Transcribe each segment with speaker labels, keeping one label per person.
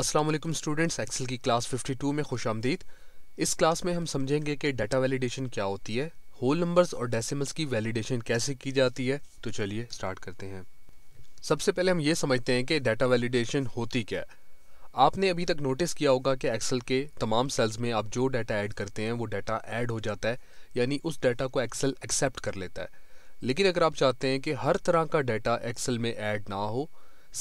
Speaker 1: Aslam students Excel की class 52 में खुश आमदीद इस क्लास में हम समझेंगे कि डाटा वैलिडेशन क्या होती है होल नंबर्स और डेसिमल्स की वैलिडेशन कैसे की जाती है तो चलिए स्टार्ट करते हैं सबसे पहले हम ये समझते हैं कि डाटा वैलिडेशन होती क्या है आपने अभी तक नोटिस किया होगा कि एक्सेल के तमाम सेल्स में आप जो डाटा ऐड करते हैं वो डाटा ऐड हो जाता है यानी उस डाटा को एक्सेल एक्सेप्ट कर लेता है लेकिन अगर आप चाहते हैं कि हर तरह का डाटा एक्सेल में ऐड ना हो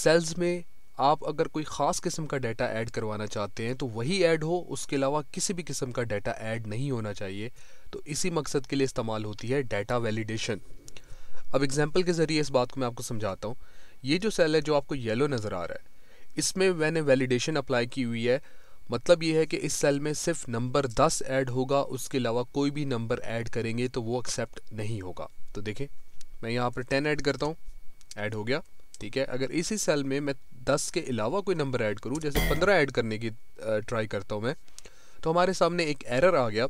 Speaker 1: सेल्स में आप अगर कोई ख़ास किस्म का डाटा ऐड करवाना चाहते हैं तो वही ऐड हो उसके अलावा किसी भी किस्म का डाटा ऐड नहीं होना चाहिए तो इसी मकसद के लिए इस्तेमाल होती है डाटा वैलिडेशन अब एग्जाम्पल के ज़रिए इस बात को मैं आपको समझाता हूँ ये जो सेल है जो आपको येलो नज़र आ रहा है इसमें मैंने वैलिडेशन अप्लाई की हुई है मतलब ये है कि इस सेल में सिर्फ नंबर दस ऐड होगा उसके अलावा कोई भी नंबर ऐड करेंगे तो वो एक्सेप्ट नहीं होगा तो देखें मैं यहाँ पर टेन ऐड करता हूँ ऐड हो गया ठीक है अगर इसी सेल में मैं दस के अलावा कोई नंबर ऐड करूँ जैसे पंद्रह ऐड करने की ट्राई करता हूँ मैं तो हमारे सामने एक एरर आ गया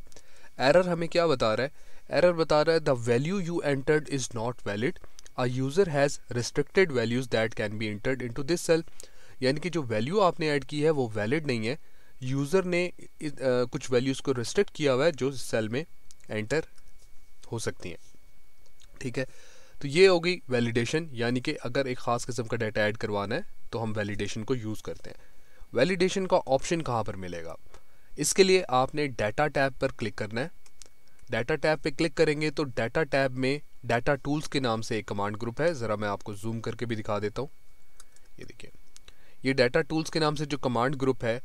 Speaker 1: एरर हमें क्या बता रहा है एरर बता रहा है the value you entered is not valid a user has restricted values that can be entered into this cell यानी कि जो वैल्यू आपने ऐड की है वो वैलिड नहीं है यूज़र ने आ, कुछ वैल्यूज़ को रिस्ट्रिक्ट किया हुआ है जो सेल में एंटर हो सकती हैं ठीक है तो ये होगी वैलिडेशन यानी कि अगर एक ख़ास किस्म का डाटा ऐड करवाना है तो हम वैलिडेशन को यूज़ करते हैं वैलिडेशन का ऑप्शन कहाँ पर मिलेगा इसके लिए आपने डाटा टैब पर क्लिक करना है डाटा टैब पे क्लिक करेंगे तो डाटा टैब में डाटा टूल्स के नाम से एक कमांड ग्रुप है ज़रा मैं आपको जूम करके भी दिखा देता हूँ ये देखिए ये डाटा टूल्स के नाम से जो कमांड ग्रुप है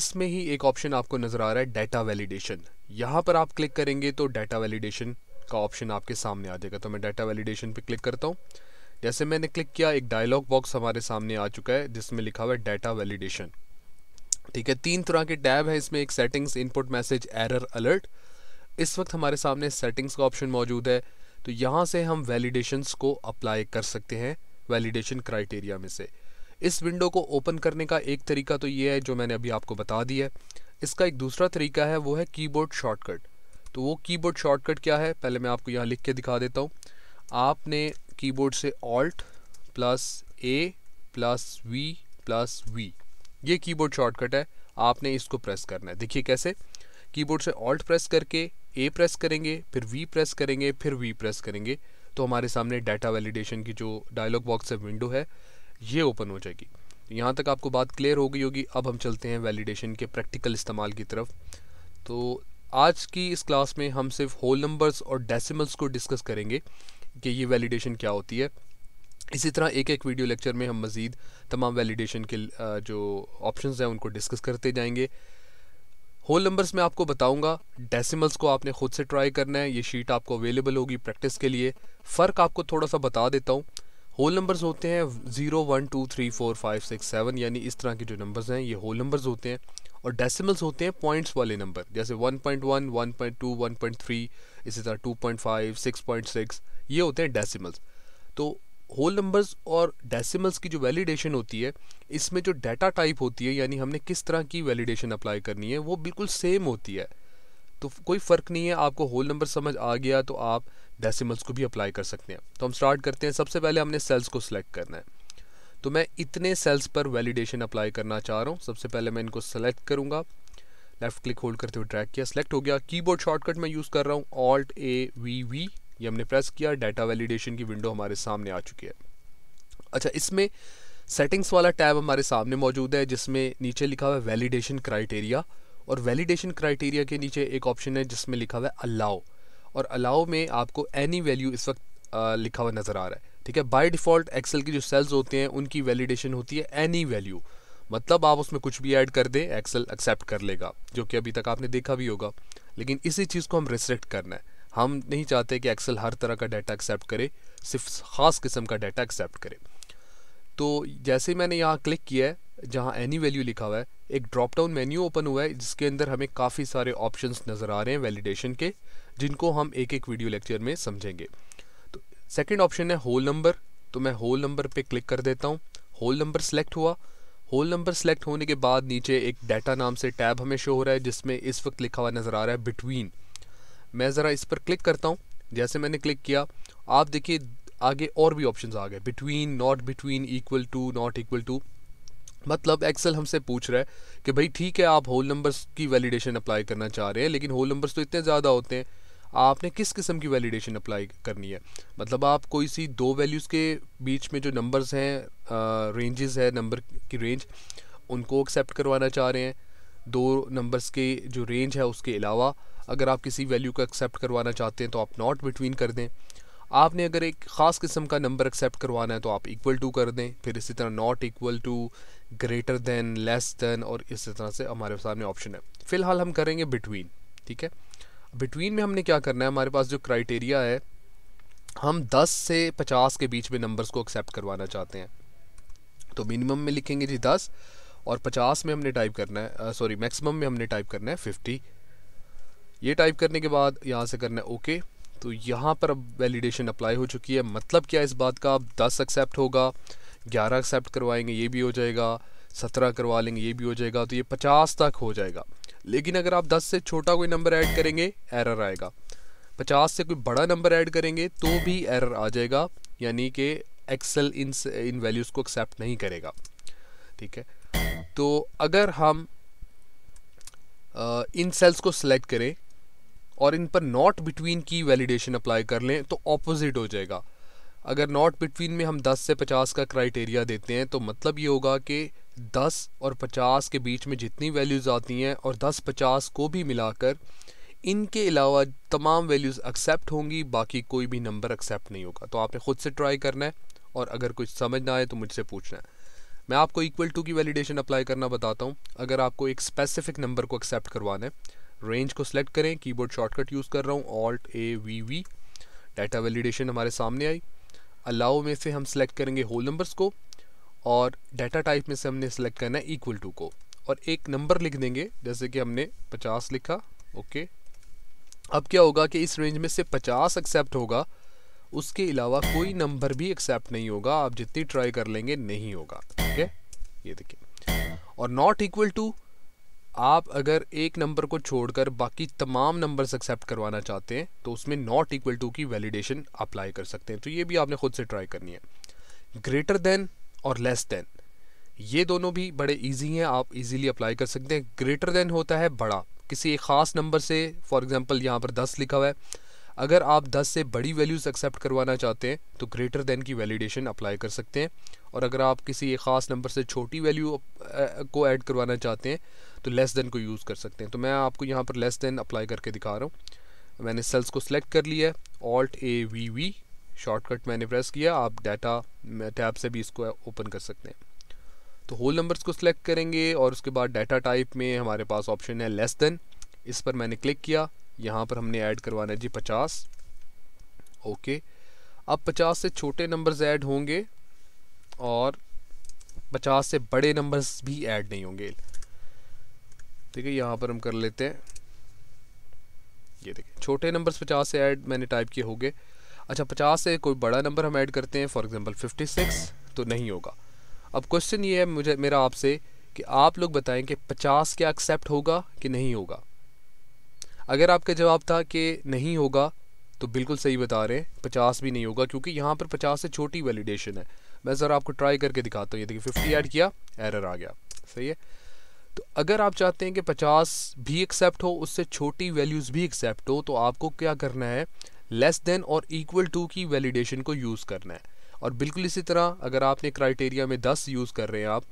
Speaker 1: इसमें ही एक ऑप्शन आपको नज़र आ रहा है डाटा वैलिडेशन यहाँ पर आप क्लिक करेंगे तो डाटा वैलिडेशन का ऑप्शन आपके सामने आ जाएगा तो मैं डाटा वैलिडेशन पे क्लिक करता हूँ जैसे मैंने क्लिक किया एक डायलॉग बॉक्स हमारे सामने आ चुका है जिसमें लिखा हुआ है डाटा वैलिडेशन ठीक है तीन तरह के टैब हैं इसमें एक settings input message error alert इस वक्त हमारे सामने सेटिंग्स का ऑप्शन मौजूद है तो यहाँ से हम वैलिडेशंस को अप्लाई कर सकते हैं वैलिडेशन क्राइटेरिया में से इस विंडो को ओपन करने का एक तरीका तो ये है जो मैंने अभी आपको बता दिया है इसका एक दूसरा तरीका है वो है कीबोर्ड शॉर्टकट तो वो कीबोर्ड शॉर्टकट क्या है पहले मैं आपको यहाँ लिख के दिखा देता हूँ आपने कीबोर्ड से Alt plus A plus V plus V ये कीबोर्ड शॉर्टकट है आपने इसको प्रेस करना है देखिए कैसे कीबोर्ड से ऑल्ट प्रेस करके ए प्रेस करेंगे फिर वी प्रेस करेंगे फिर वी प्रेस करेंगे तो हमारे सामने डाटा वैलिडेशन की जो डायलॉग बॉक्स है विंडो है ये ओपन हो जाएगी यहाँ तक आपको बात क्लियर हो गई होगी अब हम चलते हैं वैलिडेशन के प्रैक्टिकल इस्तेमाल की तरफ तो आज की इस क्लास में हम सिर्फ होल नंबर्स और डेसिमल्स को डिस्कस करेंगे कि ये वैलिडेशन क्या होती है इसी तरह एक एक वीडियो लेक्चर में हम मज़ीद तमाम वैलिडेशन के जो ऑप्शन हैं उनको डिस्कस करते जाएंगे होल नंबर्स में आपको बताऊंगा डेसिमल्स को आपने ख़ुद से ट्राई करना है ये शीट आपको अवेलेबल होगी प्रैक्टिस के लिए फ़र्क आपको थोड़ा सा बता देता हूँ होल नंबर्स होते हैं zero one two three four five six seven यानी इस तरह के जो नंबर्स हैं ये होल नंबर्स होते हैं और डेसिमल्स होते हैं पॉइंट्स वाले नंबर जैसे one point one one point two one point three इसी तरह two point five six point six ये होते हैं डेसिमल्स तो होल नंबर्स और डेसिमल्स की जो वैलिडेशन होती है इसमें जो डाटा टाइप होती है यानी हमने किस तरह की वैलिडेशन अप्लाई करनी है वो बिल्कुल सेम होती है तो कोई फ़र्क नहीं है आपको होल नंबर समझ आ गया तो आप डेसिमल्स को भी अप्लाई कर सकते हैं तो हम स्टार्ट करते हैं सबसे पहले हमने सेल्स को सिलेक्ट करना है तो मैं इतने सेल्स पर वैलिडेशन अप्लाई करना चाह रहा हूँ सबसे पहले मैं इनको सेलेक्ट करूँगा लेफ़्ट क्लिक होल्ड करते हुए ट्रैक किया सेलेक्ट हो गया कीबोर्ड शॉर्टकट मैं यूज़ कर रहा हूँ ऑल्ट ए वी वी ये हमने प्रेस किया डाटा वैलिडेशन की विंडो हमारे सामने आ चुकी है अच्छा इसमें सेटिंग्स वाला टैब हमारे सामने मौजूद है जिसमें नीचे लिखा हुआ है वैलिडेशन क्राइटेरिया और वैलिडेशन क्राइटेरिया के नीचे एक ऑप्शन है जिसमें लिखा हुआ है अलाउ और अलाउ में आपको एनी वैल्यू इस वक्त लिखा हुआ नज़र आ रहा है ठीक है बाय डिफ़ॉल्ट एक्सेल की जो सेल्स होते हैं उनकी वैलिडेशन होती है एनी वैल्यू मतलब आप उसमें कुछ भी ऐड कर दें एक्सेल एक्सेप्ट कर लेगा जो कि अभी तक आपने देखा भी होगा लेकिन इसी चीज़ को हम रिस्ट्रिक्ट करना है हम नहीं चाहते कि एक्सेल हर तरह का डाटा एक्सेप्ट करे सिर्फ ख़ास किस्म का डाटा एक्सेप्ट करे तो जैसे मैंने यहाँ क्लिक किया है जहाँ एनी वैल्यू लिखा हुआ है एक ड्रॉप डाउन मेन्यू ओपन हुआ है जिसके अंदर हमें काफ़ी सारे ऑप्शन नज़र आ रहे हैं वैलिडेशन के जिनको हम एक एक वीडियो लेक्चर में समझेंगे तो सेकेंड ऑप्शन है होल नंबर तो मैं होल नंबर पर क्लिक कर देता हूँ होल नंबर सेलेक्ट हुआ होल नंबर सेलेक्ट होने के बाद नीचे एक डाटा नाम से टैब हमें शो हो रहा है जिसमें इस वक्त लिखा हुआ नज़र आ रहा है बिटवीन मैं ज़रा इस पर क्लिक करता हूँ जैसे मैंने क्लिक किया आप देखिए आगे और भी ऑप्शंस आ गए between not between equal to not equal to मतलब एक्सेल हमसे पूछ रहा है कि भाई ठीक है आप होल नंबर्स की वैलिडेशन अप्लाई करना चाह रहे हैं लेकिन होल नंबर्स तो इतने ज़्यादा होते हैं आपने किस किस्म की वैलिडेशन अप्लाई करनी है मतलब आप कोई सी दो वैल्यूज़ के बीच में जो नंबर्स हैं रेंजेस है नंबर की रेंज उनको एक्सेप्ट करवाना चाह रहे हैं दो नंबर्स के जो रेंज है उसके अलावा अगर आप किसी वैल्यू को एक्सेप्ट करवाना चाहते हैं तो आप नॉट बिटवीन कर दें आपने अगर एक ख़ास किस्म का नंबर एक्सेप्ट करवाना है तो आप इक्वल टू कर दें फिर इसी तरह not equal to greater than less than और इसी तरह से हमारे सामने ऑप्शन है फ़िलहाल हम करेंगे बिटवीन ठीक है बिटवीन में हमने क्या करना है हमारे पास जो क्राइटेरिया है हम 10 से 50 के बीच में नंबर्स को एक्सेप्ट करवाना चाहते हैं तो मिनिमम में लिखेंगे जी 10 और 50 में हमने टाइप करना है सॉरी मैक्सिमम में हमने टाइप करना है फिफ्टी ये टाइप करने के बाद यहाँ से करना है ओके तो यहाँ पर अब वैलिडेशन अप्लाई हो चुकी है मतलब क्या इस बात का अब दस एक्सेप्ट होगा ग्यारह एक्सेप्ट करवाएंगे ये भी हो जाएगा सत्रह करवा लेंगे ये भी हो जाएगा तो ये पचास तक हो जाएगा लेकिन अगर आप दस से छोटा कोई नंबर ऐड करेंगे एरर आएगा पचास से कोई बड़ा नंबर ऐड करेंगे तो भी एरर आ जाएगा यानी कि एक्सेल इन इन वैल्यूज़ को एक्सेप्ट नहीं करेगा ठीक है तो अगर हम आ, इन सेल्स को सिलेक्ट करें और इन पर नॉट बिटवीन की वैलिडेशन अप्लाई कर लें तो ऑपोजिट हो जाएगा अगर नॉट बिटवीन में हम 10 से 50 का क्राइटेरिया देते हैं तो मतलब ये होगा कि 10 और 50 के बीच में जितनी वैल्यूज़ आती हैं और 10-50 को भी मिलाकर इनके अलावा तमाम वैल्यूज़ एक्सेप्ट होंगी बाकी कोई भी नंबर एक्सेप्ट नहीं होगा तो आपने ख़ुद से ट्राई करना है और अगर कुछ समझ ना आए तो मुझसे पूछना है मैं आपको इक्वल टू की वैलिडेशन अप्लाई करना बताता हूँ अगर आपको एक स्पेसिफिक नंबर को एक्सेप्ट करवाना है रेंज को सिलेक्ट करें कीबोर्ड शॉर्टकट यूज़ कर रहा हूँ Alt A V V data validation हमारे सामने आई अलाउ में से हम सेलेक्ट करेंगे होल नंबर्स को और डाटा टाइप में से हमने सेलेक्ट करना है इक्वल टू को और एक नंबर लिख देंगे जैसे कि हमने 50 लिखा ओके अब क्या होगा कि इस रेंज में से 50 एक्सेप्ट होगा उसके अलावा कोई नंबर भी एक्सेप्ट नहीं होगा आप जितनी ट्राई कर लेंगे नहीं होगा ठीक है ये देखिए और नॉट इक्वल टू आप अगर एक नंबर को छोड़कर बाकी तमाम नंबर्स एक्सेप्ट करवाना चाहते हैं तो उसमें नॉट इक्वल टू की वैलिडेशन अप्लाई कर सकते हैं तो ये भी आपने खुद से ट्राई करनी है ग्रेटर देन और लेस देन ये दोनों भी बड़े इजी हैं आप इजीली अप्लाई कर सकते हैं ग्रेटर देन होता है बड़ा किसी एक ख़ास नंबर से फॉर एग्ज़ाम्पल यहाँ पर दस लिखा हुआ है अगर आप दस से बड़ी वैल्यूज़ एक्सेप्ट करवाना चाहते हैं तो ग्रेटर देन की वैलिडेशन अप्लाई कर सकते हैं और अगर आप किसी एक ख़ास नंबर से छोटी वैल्यू को ऐड करवाना चाहते हैं तो लेस देन को यूज़ कर सकते हैं तो मैं आपको यहाँ पर लेस देन अप्लाई करके दिखा रहा हूँ मैंने सेल्स को सिलेक्ट कर लिया Alt A V V shortcut मैंने प्रेस किया आप डाटा टैब से भी इसको ओपन कर सकते हैं तो होल नंबर्स को सिलेक्ट करेंगे और उसके बाद डाटा टाइप में हमारे पास ऑप्शन है लेस देन इस पर मैंने क्लिक किया यहाँ पर हमने ऐड करवाना है जी पचास ओके अब पचास से छोटे नंबर्स ऐड होंगे और पचास से बड़े नंबर्स भी ऐड नहीं होंगे ठीक है यहाँ पर हम कर लेते हैं ये देखिए छोटे नंबर्स पचास से ऐड मैंने टाइप किए होंगे अच्छा पचास से कोई बड़ा नंबर हम ऐड करते हैं फॉर एग्ज़ाम्पल फिफ्टी सिक्स तो नहीं होगा अब क्वेश्चन ये है मुझे मेरा आपसे कि आप लोग बताएं कि पचास क्या एक्सेप्ट होगा कि नहीं होगा अगर आपका जवाब था कि नहीं होगा तो बिल्कुल सही बता रहे हैं पचास भी नहीं होगा क्योंकि यहाँ पर पचास से छोटी वैलिडेशन है मैं ज़रा आपको ट्राई करके दिखाता हूँ ये देखिए फिफ्टी ऐड किया एरर आ गया सही है तो अगर आप चाहते हैं कि पचास भी एक्सेप्ट हो उससे छोटी वैल्यूज़ भी एक्सेप्ट हो तो आपको क्या करना है लेस देन और इक्वल टू की वैलिडेशन को यूज़ करना है और बिल्कुल इसी तरह अगर आपने क्राइटेरिया में दस यूज़ कर रहे हैं आप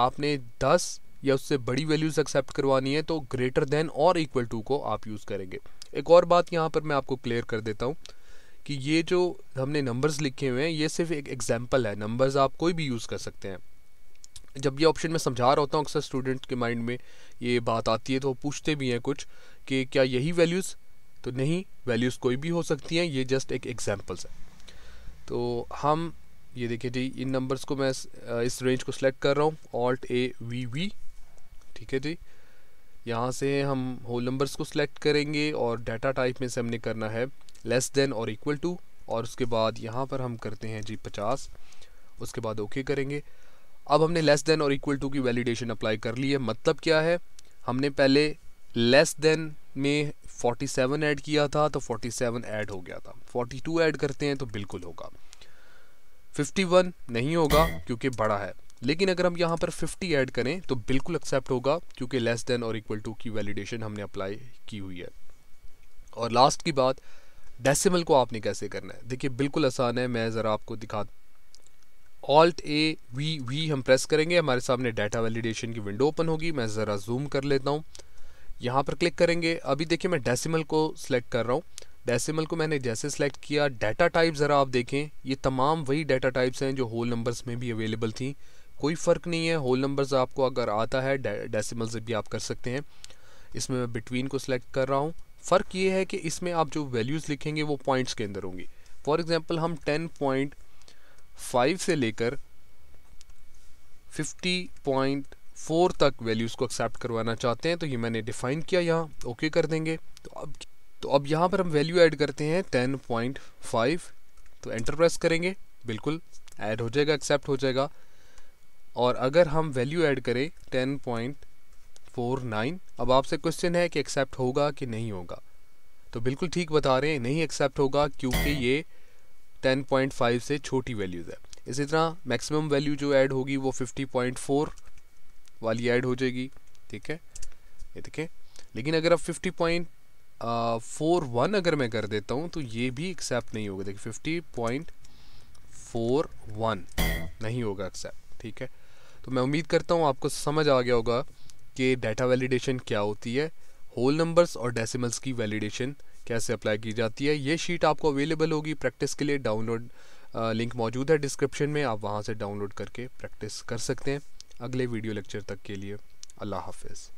Speaker 1: आपने दस या उससे बड़ी वैल्यूज़ एक्सेप्ट करवानी है तो ग्रेटर देन और इक्वल टू को आप यूज़ करेंगे एक और बात यहाँ पर मैं आपको क्लियर कर देता हूँ कि ये जो हमने नंबर्स लिखे हुए हैं ये सिर्फ एक एग्जाम्पल है नंबर्स आप कोई भी यूज़ कर सकते हैं जब ये ऑप्शन मैं समझा रहा होता हूँ अक्सर स्टूडेंट के माइंड में ये बात आती है तो पूछते भी हैं कुछ कि क्या यही वैल्यूज़ तो नहीं वैल्यूज़ कोई भी हो सकती हैं ये जस्ट एक एग्जाम्पल्स है तो हम ये देखिए जी इन नंबर्स को मैं इस रेंज को सिलेक्ट कर रहा हूँ ऑल्ट ए वी वी ठीक है जी यहाँ से हम होल नंबर्स को सिलेक्ट करेंगे और डाटा टाइप में से हमने करना है लेस देन और इक्वल टू और उसके बाद यहाँ पर हम करते हैं जी पचास उसके बाद ओके करेंगे अब हमने लेस देन और इक्वल टू की वैलिडेशन अप्लाई कर ली है मतलब क्या है हमने पहले लेस देन में 47 ऐड किया था तो 47 ऐड हो गया था 42 ऐड करते हैं तो बिल्कुल होगा 51 नहीं होगा क्योंकि बड़ा है लेकिन अगर हम यहाँ पर 50 ऐड करें तो बिल्कुल एक्सेप्ट होगा क्योंकि लेस देन और इक्वल टू की वैलिडेशन हमने अप्लाई की हुई है और लास्ट की बात डेसिमल को आपने कैसे करना है देखिए बिल्कुल आसान है मैं ज़रा आपको दिखा ऑल्ट ए वी वी हम प्रेस करेंगे हमारे सामने डाटा वैलिडेशन की विंडो ओपन होगी मैं ज़रा जूम कर लेता हूँ यहाँ पर क्लिक करेंगे अभी देखिए मैं डेसिमल को सिलेक्ट कर रहा हूँ डेसिमल को मैंने जैसे सेलेक्ट किया डाटा टाइप ज़रा आप देखें ये तमाम वही डाटा टाइप्स हैं जो होल नंबर्स में भी अवेलेबल थी कोई फ़र्क नहीं है होल नंबर्स आपको अगर आता है डेसिमल से भी आप कर सकते हैं इसमें मैं बिटवीन को सिलेक्ट कर रहा हूँ फ़र्क ये है कि इसमें आप जो वैल्यूज़ लिखेंगे वो पॉइंट्स के अंदर होंगी फॉर एग्ज़ाम्पल हम टेन पॉइंट फाइव से लेकर फिफ्टी पॉइंट फोर तक वैल्यूज़ को एक्सेप्ट करवाना चाहते हैं तो ये मैंने डिफ़ाइन किया यहाँ ओके कर देंगे तो अब तो अब यहाँ पर हम वैल्यू ऐड करते हैं टेन पॉइंट फाइव तो एंटर प्रेस करेंगे बिल्कुल ऐड हो जाएगा एक्सेप्ट हो जाएगा और अगर हम वैल्यू ऐड करें टेन पॉइंट फोर नाइन अब आपसे क्वेश्चन है कि एक्सेप्ट होगा कि नहीं होगा तो बिल्कुल ठीक बता रहे हैं नहीं एक्सेप्ट होगा क्योंकि ये 10.5 से छोटी वैल्यूज़ है इसी तरह मैक्सिमम वैल्यू जो ऐड होगी वो 50.4 वाली ऐड हो जाएगी ठीक है ये देखें लेकिन अगर आप 50.41 अगर मैं कर देता हूँ तो ये भी एक्सेप्ट नहीं होगा देखिए वन नहीं होगा एक्सेप्ट ठीक है तो मैं उम्मीद करता हूँ आपको समझ आ गया होगा कि डाटा वैलिडेशन क्या होती है होल नंबर्स और डेसिमल्स की वैलिडेशन कैसे अप्लाई की जाती है ये शीट आपको अवेलेबल होगी प्रैक्टिस के लिए डाउनलोड लिंक मौजूद है डिस्क्रिप्शन में आप वहाँ से डाउनलोड करके प्रैक्टिस कर सकते हैं अगले वीडियो लेक्चर तक के लिए अल्लाह हाफिज़